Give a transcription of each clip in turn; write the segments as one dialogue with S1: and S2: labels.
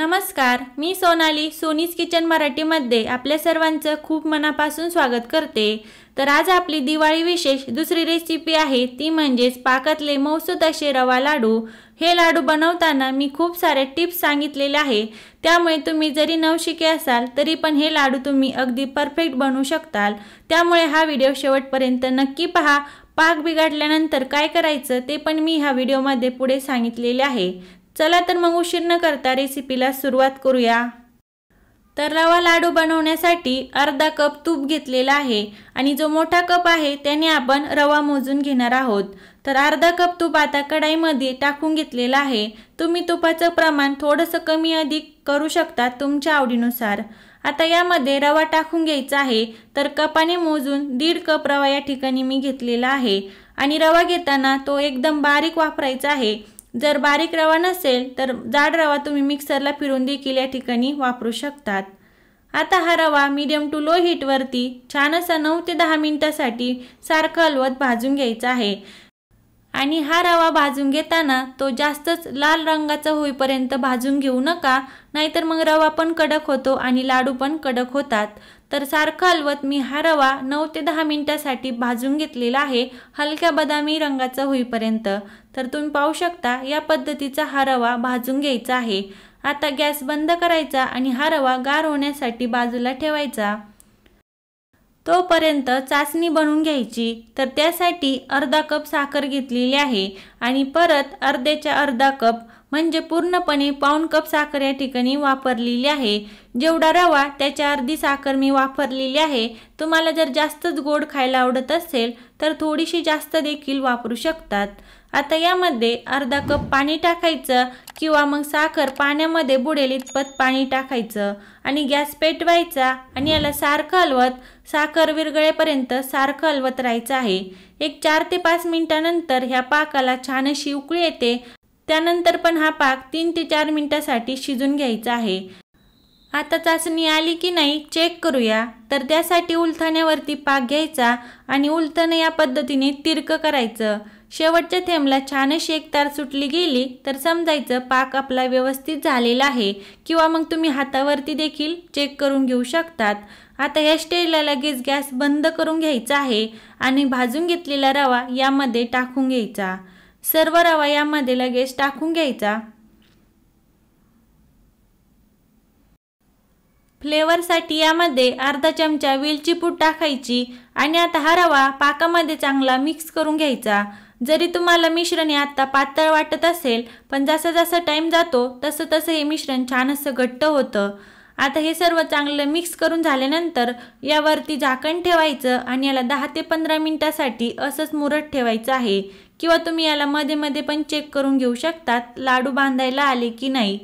S1: नमस्कार मी सोनाली सोनीज किचन मराठीमध्ये आपल्या सर्वांचं खूप मनापासून स्वागत करते तर आज आपली दिवाळी विशेष दुसरी रेसिपी आहे ती म्हणजेच पाकातले मौसूद असे रवा लाडू हे लाडू बनवताना मी खूप सारे टिप्स सांगितलेले आहे त्यामुळे तुम्ही जरी नवशिके असाल तरी पण हे लाडू तुम्ही अगदी परफेक्ट बनवू शकताल त्यामुळे हा व्हिडिओ शेवटपर्यंत नक्की पहा पाक बिघडल्यानंतर काय करायचं ते पण मी ह्या व्हिडिओमध्ये पुढे सांगितलेले आहे चला तर मग उशीर न करता रेसिपीला सुरुवात करूया तर रवा लाडू बनवण्यासाठी अर्धा कप तूप घेतलेला आहे आणि जो मोठा कप आहे त्याने आपण रवा मोजून घेणार आहोत तर अर्धा कप तूप आता कढाईमध्ये टाकून घेतलेला आहे तुम्ही तुपाचं प्रमाण थोडंसं कमी अधिक करू शकता तुमच्या आवडीनुसार आता यामध्ये रवा टाकून घ्यायचा आहे तर कपाने मोजून दीड कप रवा या ठिकाणी मी घेतलेला आहे आणि रवा घेताना तो एकदम बारीक वापरायचा आहे जर बारीक रवा नसेल तर जाड रवा तुम्ही मिक्सरला फिरून देखील या ठिकाणी वापरू शकतात आता हा रवा मीडियम टू लो वरती छान असा नऊ ते दहा मिनटासाठी सारखा हलवत भाजून घ्यायचा आहे आणि हा रवा भाजून घेताना तो जास्तच लाल रंगाचा होईपर्यंत भाजून घेऊ नका नाहीतर मग रवा पण कडक होतो आणि लाडू पण कडक होतात तर सारखं हलवत मी हा रवा नऊ ते दहा मिनिटासाठी भाजून घेतलेला आहे हलक्या बदामी रंगाचा होईपर्यंत तर तुम्ही पाहू शकता या पद्धतीचा हा रवा भाजून घ्यायचा आहे आता गॅस बंद करायचा आणि हा रवा गार होण्यासाठी बाजूला ठेवायचा तोपर्यंत चाचणी बनवून घ्यायची तर त्यासाठी अर्धा कप साखर घेतलेली आहे आणि परत अर्ध्याच्या अर्धा कप म्हणजे पूर्णपणे पाऊन कप साखर या ठिकाणी वापरलेली आहे जेवढा रवा त्याच्या अर्धी साखर मी वापरलेली आहे तुम्हाला जर जास्तच गोड खायला आवडत असेल तर थोडीशी जास्त देखील वापरू शकतात आता यामध्ये अर्धा कप पाणी टाकायचं किंवा मग साखर पाण्यामध्ये बुडेल इतपत पाणी टाकायचं आणि गॅस पेटवायचा आणि याला सारखं हलवत साखर विरगळेपर्यंत सारखं हलवत राहायचं आहे एक चार ते पाच मिनिटानंतर ह्या पाकाला छान अशी उकळी येते त्यानंतर पण हा पाक तीन ते चार मिनिटासाठी शिजून घ्यायचा आहे आता चाचणी आली की नाही चेक करूया तर त्यासाठी उलथाण्यावरती पाक घ्यायचा आणि उलथणं या पद्धतीने तिरकं करायचं शेवटच्या थेंबला छान अशी एक तार सुटली गेली तर समजायचं पाक आपला व्यवस्थित झालेला आहे किंवा मग तुम्ही हातावरती देखील चेक करून घेऊ शकतात आता या स्टेजला लगेच गॅस बंद करून घ्यायचा आहे आणि भाजून घेतलेला रवा यामध्ये टाकून घ्यायचा सर्व रवा यामध्ये लगेच टाकून घ्यायचा फ्लेवरसाठी यामध्ये अर्धा चमचा वेलची पूड टाकायची आणि आता हा रवा पाकामध्ये चांगला मिक्स करून घ्यायचा जरी तुम्हाला मिश्रण हे आत्ता पातळ वाटत असेल पण जसा जसा टाईम जातो तसं तसं हे मिश्रण छान असं घट्ट होतं आता हे सर्व चांगलं मिक्स करून झाल्यानंतर यावरती झाकण ठेवायचं आणि याला दहा ते पंधरा मिनटासाठी असंच मुरत ठेवायचं आहे किंवा तुम्ही याला मध्ये मध्ये पण चेक करून घेऊ शकतात लाडू बांधायला आले की नाही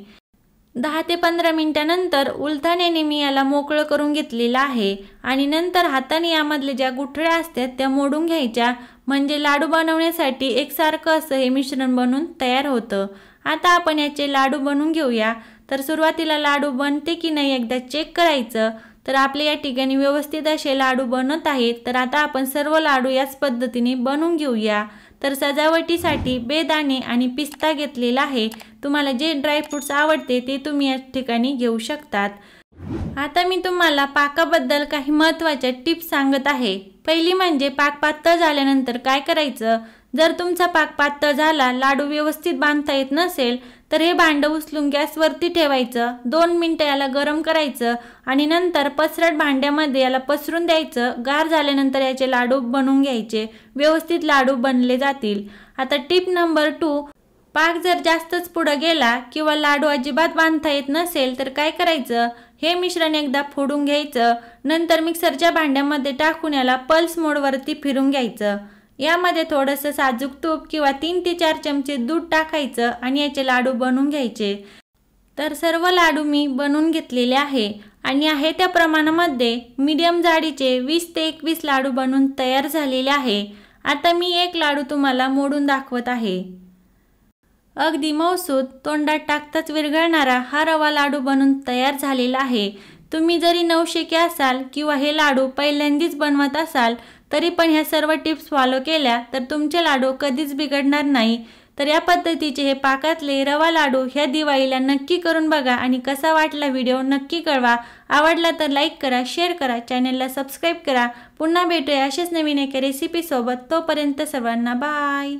S1: दहा ते पंधरा मिनिटानंतर उलथाने मी याला मोकळं करून घेतलेलं आहे आणि नंतर हाताने यामधल्या ज्या गुठळ्या असतात त्या मोडून घ्यायच्या म्हणजे लाडू बनवण्यासाठी एकसारखं असं हे मिश्रण बनून तयार होतं आता आपण याचे लाडू बनवून घेऊया तर सुरुवातीला लाडू बनते की नाही एकदा चेक करायचं तर आपले या ठिकाणी व्यवस्थित असे लाडू बनत आहेत तर आता आपण सर्व लाडू याच पद्धतीने बनवून घेऊया तर सजावटीसाठी बेदाणे आणि पिस्ता घेतलेला आहे तुम्हाला जे ड्रायफ्रूट्स आवडते ते तुम्ही या ठिकाणी घेऊ शकतात आता मी तुम्हाला पाकाबद्दल काही महत्त्वाच्या टिप्स सांगत आहे पहिली म्हणजे पाक पातळ झाल्यानंतर काय करायचं जर तुमचा पाक पातळ झाला लाडू व्यवस्थित बांधता येत नसेल तर हे भांडं उचलून गॅसवरती ठेवायचं दोन मिनटं याला गरम करायचं आणि नंतर पसरट भांड्यामध्ये याला पसरून द्यायचं गार झाल्यानंतर याचे लाडू बनवून घ्यायचे व्यवस्थित लाडू बनले जातील आता टिप नंबर टू पाक जर जास्तच पुढं गेला किंवा लाडू अजिबात बांधता येत नसेल तर काय करायचं हे मिश्रण एकदा फोडून घ्यायचं नंतर मिक्सरच्या भांड्यामध्ये टाकून याला पल्स मोडवरती फिरून घ्यायचं यामध्ये थोडंसं साजूक तूप किंवा तीन ते चार चमचे दूध टाकायचं आणि याचे लाडू बनवून घ्यायचे तर सर्व लाडू मी बनवून घेतलेले आहे आणि आहे त्या प्रमाणामध्ये मीडियम जाडीचे वीस ते एकवीस लाडू बनवून तयार झालेले आहे आता मी एक लाडू तुम्हाला मोडून दाखवत आहे अगदी मौसूद तोंडात टाकताच विरघळणारा हा रवा लाडू बनून तयार झालेला आहे तुम्ही जरी नवशिके असाल किंवा हे लाडू पहिल्यांदीच बनवत असाल तरी पण ह्या सर्व टिप्स फॉलो केल्या तर तुमचे लाडू कधीच बिघडणार नाही तर या पद्धतीचे हे पाकातले रवा लाडू ह्या दिवाळीला नक्की करून बघा आणि कसा वाटला व्हिडिओ नक्की कळवा आवडला तर लाईक करा शेअर करा चॅनलला सबस्क्राईब करा पुन्हा भेटूया अशाच नवीन एका रेसिपीसोबत तोपर्यंत सर्वांना बाय